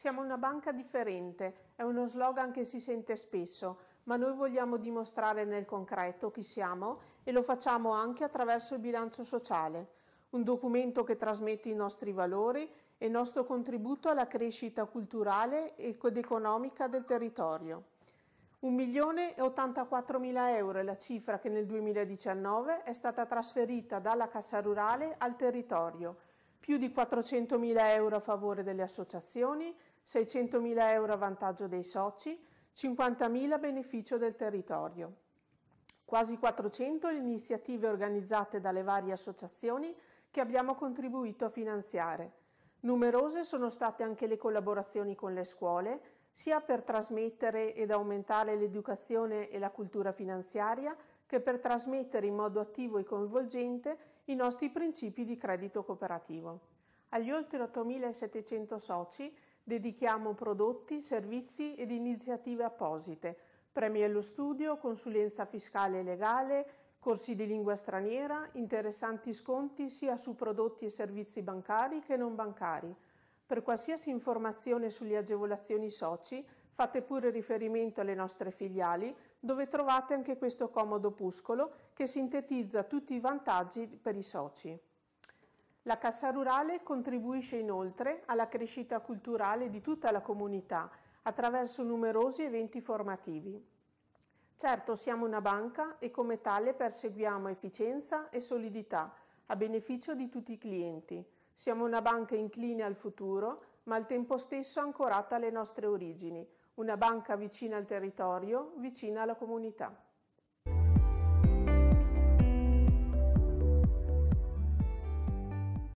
Siamo una banca differente, è uno slogan che si sente spesso, ma noi vogliamo dimostrare nel concreto chi siamo e lo facciamo anche attraverso il bilancio sociale, un documento che trasmette i nostri valori e il nostro contributo alla crescita culturale ed economica del territorio. 1.084.000 euro è la cifra che nel 2019 è stata trasferita dalla Cassa Rurale al territorio, più di 400.000 euro a favore delle associazioni 600.000 euro a vantaggio dei soci, 50.000 a beneficio del territorio. Quasi 400 le iniziative organizzate dalle varie associazioni che abbiamo contribuito a finanziare. Numerose sono state anche le collaborazioni con le scuole, sia per trasmettere ed aumentare l'educazione e la cultura finanziaria, che per trasmettere in modo attivo e coinvolgente i nostri principi di credito cooperativo. Agli oltre 8.700 soci Dedichiamo prodotti, servizi ed iniziative apposite, premi allo studio, consulenza fiscale e legale, corsi di lingua straniera, interessanti sconti sia su prodotti e servizi bancari che non bancari. Per qualsiasi informazione sulle agevolazioni soci fate pure riferimento alle nostre filiali dove trovate anche questo comodo opuscolo che sintetizza tutti i vantaggi per i soci. La Cassa Rurale contribuisce inoltre alla crescita culturale di tutta la comunità attraverso numerosi eventi formativi. Certo, siamo una banca e come tale perseguiamo efficienza e solidità a beneficio di tutti i clienti. Siamo una banca incline al futuro, ma al tempo stesso ancorata alle nostre origini, una banca vicina al territorio, vicina alla comunità.